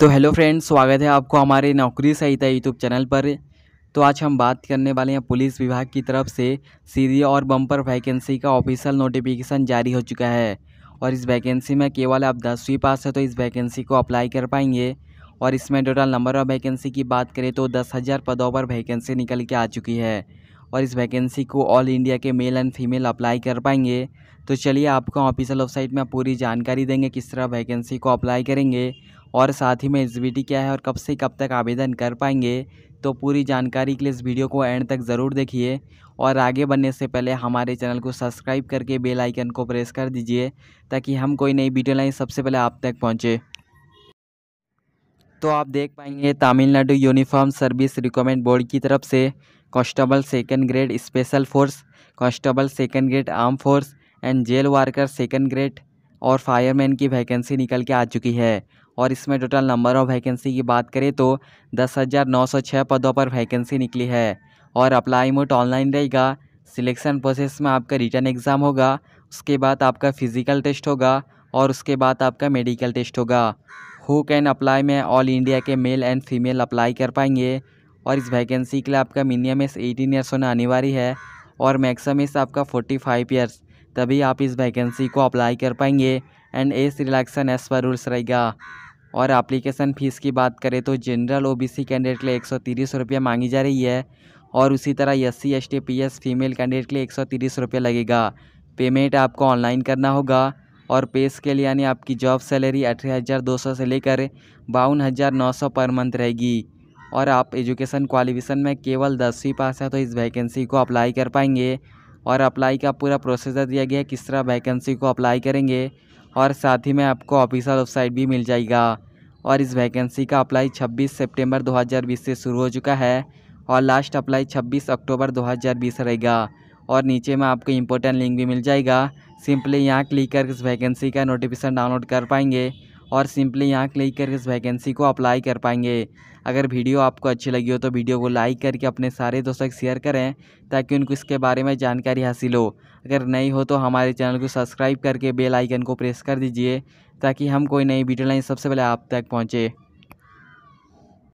तो hello friends स्वागत है आपको हमारे नौकरी सहिता यूट्यूब चैनल पर तो आज हम बात करने वाले हैं पुलिस विभाग की तरफ से सीधी और बम्पर वैकेंसी का ऑफिशियल नोटिफिकेशन जारी हो चुका है और इस वैकेंसी में केवल आप दसवीं पास है तो इस वैकेंसी को अप्लाई कर पाएंगे और इसमें टोटल नंबर ऑफ वैकेंसी की बात करें तो दस हज़ार पदों पर वैकेंसी निकल के आ चुकी है और इस वैकेंसी को ऑल इंडिया के मेल एंड फीमेल अप्लाई कर पाएंगे तो चलिए आपको ऑफिशियल वेबसाइट में पूरी जानकारी देंगे किस तरह वैकेंसी को अप्लाई करेंगे और साथ ही में एस क्या है और कब से कब तक आवेदन कर पाएंगे तो पूरी जानकारी के लिए इस वीडियो को एंड तक ज़रूर देखिए और आगे बढ़ने से पहले हमारे चैनल को सब्सक्राइब करके बेल आइकन को प्रेस कर दीजिए ताकि हम कोई नई वीडियो लाएँ सबसे पहले आप तक पहुँचे तो आप देख पाएंगे Tamil Nadu uniform service requirement board की तरफ से constable second grade special force constable second grade arm force and jail warder second grade और फायरमैन की वैकेंसी निकल के आ चुकी है और इसमें टोटल नंबर ऑफ़ वैकेंसी की बात करें तो दस हज़ार नौ सौ छः पदों पर वैकेंसी निकली है और अप्लाई मोड ऑनलाइन रहेगा सिलेक्शन प्रोसेस में आपका रिटर्न एग्ज़ाम होगा उसके बाद आपका फ़िज़िकल टेस्ट होगा और उसके बाद आपका मेडिकल टेस्ट होगा हु कैन अप्लाई में ऑल इंडिया के मेल एंड फीमेल अप्लाई कर पाएंगे और इस वैकेंसी के लिए आपका मिनिमम एस एटीन ईयर्स होना अनिवार्य है और मैक्सिमम एस आपका फोर्टी फाइव ईयर्स तभी आप इस वैकेंसी को अप्लाई कर पाएंगे and age relaxation age per rules रहेगा और एप्लीकेशन फ़ीस की बात करें तो जनरल ओबीसी कैंडिडेट के लिए एक सौ तीस रुपये मांगी जा रही है और उसी तरह S C S T P S female candidate के लिए एक सौ तीस रुपये लगेगा पेमेंट आपको ऑनलाइन करना होगा और पे स्केल यानी आपकी जॉब सैलरी अठारह हज़ार दो सौ से लेकर बावन हज़ार नौ सौ पर मंथ रहेगी और आप एजुकेशन क्वालिफिकेशन में केवल दसवीं पास है तो इस वैकेंसी को अप्लाई कर पाएंगे और अप्लाई का पूरा प्रोसेसर दिया गया है किस तरह वैकेंसी को अप्लाई करेंगे और साथ ही में आपको ऑफिशियल वेबसाइट भी मिल जाएगा और इस वैकेंसी का अप्लाई 26 सितंबर 2020 से शुरू हो चुका है और लास्ट अप्लाई 26 अक्टूबर 2020 रहेगा और नीचे में आपको इम्पोर्टेंट लिंक भी मिल जाएगा सिंपली यहाँ क्लिक करके इस वैकेंसी का नोटिफिकेशन डाउनलोड कर पाएंगे और सिंपली यहाँ क्लिक करके इस वैकेंसी को अप्लाई कर पाएंगे अगर वीडियो आपको अच्छी लगी हो तो वीडियो को लाइक करके अपने सारे दोस्तों को शेयर करें ताकि उनको इसके बारे में जानकारी हासिल हो अगर नहीं हो तो हमारे चैनल को सब्सक्राइब करके बेल आइकन को प्रेस कर दीजिए ताकि हम कोई नई वीडियो लाइन सबसे पहले आप तक पहुँचे